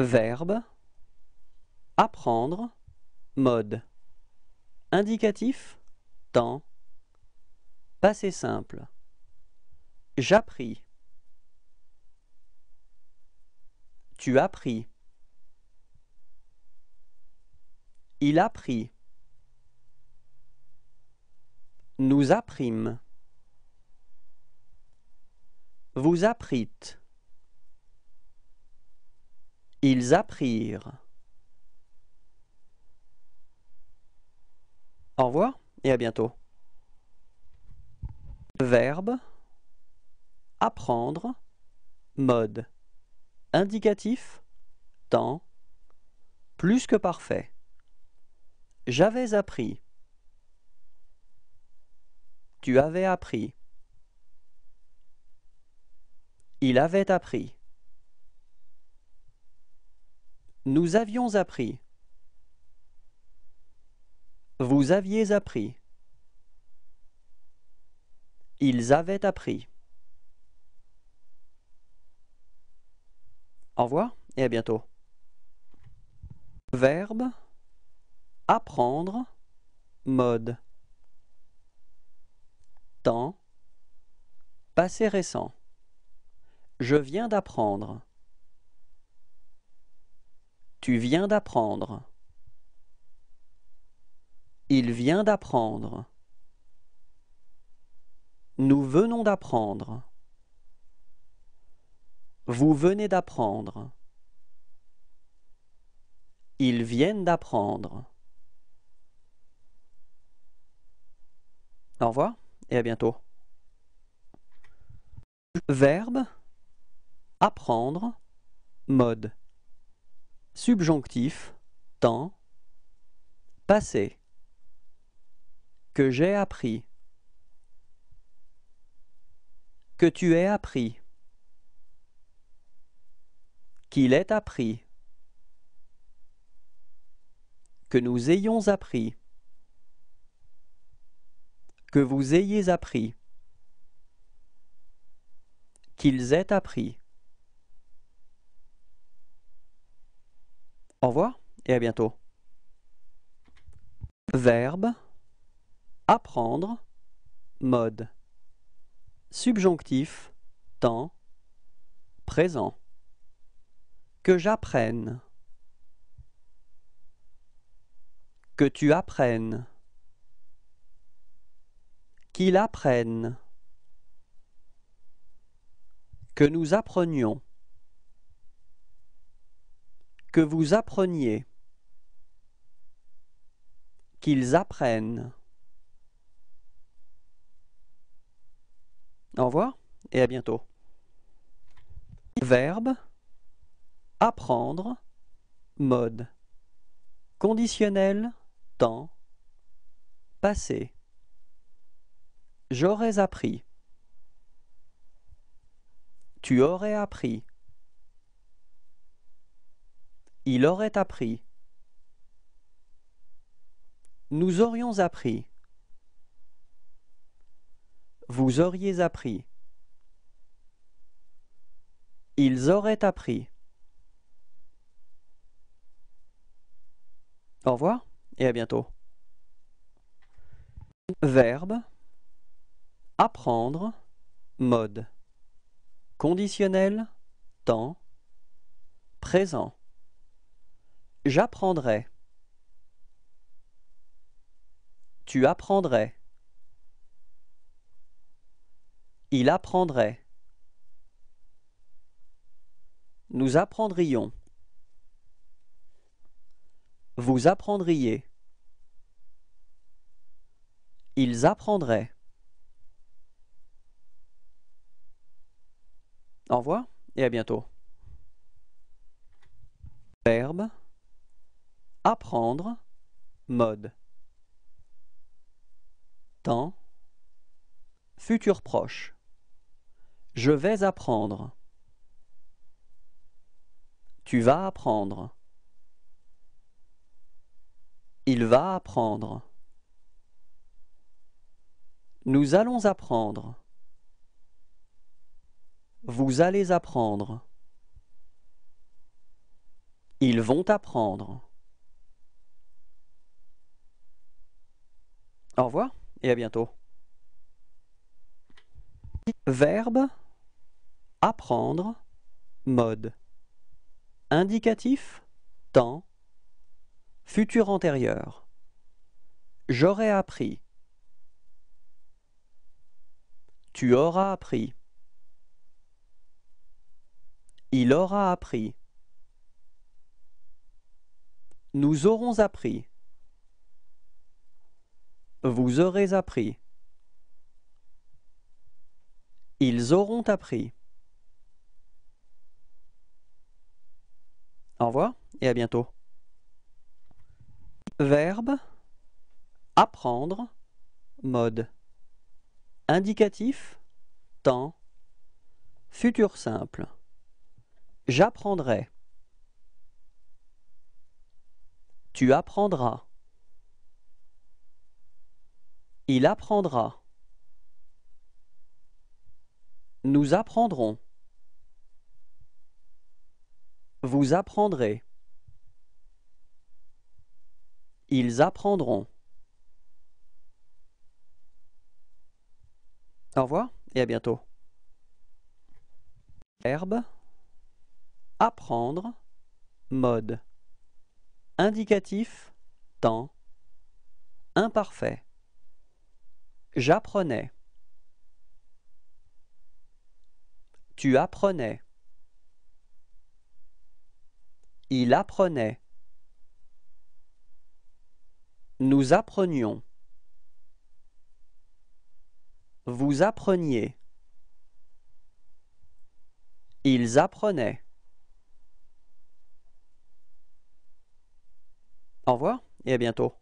Verbe Apprendre Mode Indicatif Temps Passé simple J'appris Tu appris Il apprit Nous apprîmes Vous apprîtes ils apprirent. Au revoir et à bientôt. Verbe apprendre mode indicatif temps plus que parfait. J'avais appris. Tu avais appris. Il avait appris. Nous avions appris. Vous aviez appris. Ils avaient appris. Au revoir et à bientôt. Verbe apprendre mode temps passé récent. Je viens d'apprendre. Tu viens d'apprendre. Il vient d'apprendre. Nous venons d'apprendre. Vous venez d'apprendre. Ils viennent d'apprendre. Au revoir et à bientôt. Verbe apprendre mode subjonctif, temps, passé, que j'ai appris, que tu aies appris, qu'il ait appris, que nous ayons appris, que vous ayez appris, qu'ils aient appris. Au revoir et à bientôt. Verbe Apprendre Mode Subjonctif Temps Présent Que j'apprenne Que tu apprennes Qu'il apprenne Que nous apprenions que vous appreniez. Qu'ils apprennent. Au revoir et à bientôt. Verbe apprendre mode conditionnel temps passé J'aurais appris. Tu aurais appris. Il aurait appris. Nous aurions appris. Vous auriez appris. Ils auraient appris. Au revoir et à bientôt. Verbe Apprendre Mode Conditionnel Temps Présent J'apprendrai. Tu apprendrais. Il apprendrait. Nous apprendrions. Vous apprendriez. Ils apprendraient. Au revoir et à bientôt. Verbe Apprendre, mode. Temps, futur proche. Je vais apprendre. Tu vas apprendre. Il va apprendre. Nous allons apprendre. Vous allez apprendre. Ils vont apprendre. Au revoir et à bientôt. Verbe apprendre mode indicatif temps futur antérieur j'aurais appris tu auras appris il aura appris nous aurons appris vous aurez appris. Ils auront appris. Au revoir et à bientôt. Verbe apprendre mode indicatif temps futur simple J'apprendrai. Tu apprendras. Il apprendra. Nous apprendrons. Vous apprendrez. Ils apprendront. Au revoir et à bientôt. Verbe Apprendre Mode Indicatif Temps Imparfait J'apprenais. Tu apprenais. Il apprenait. Nous apprenions. Vous appreniez. Ils apprenaient. Au revoir et à bientôt.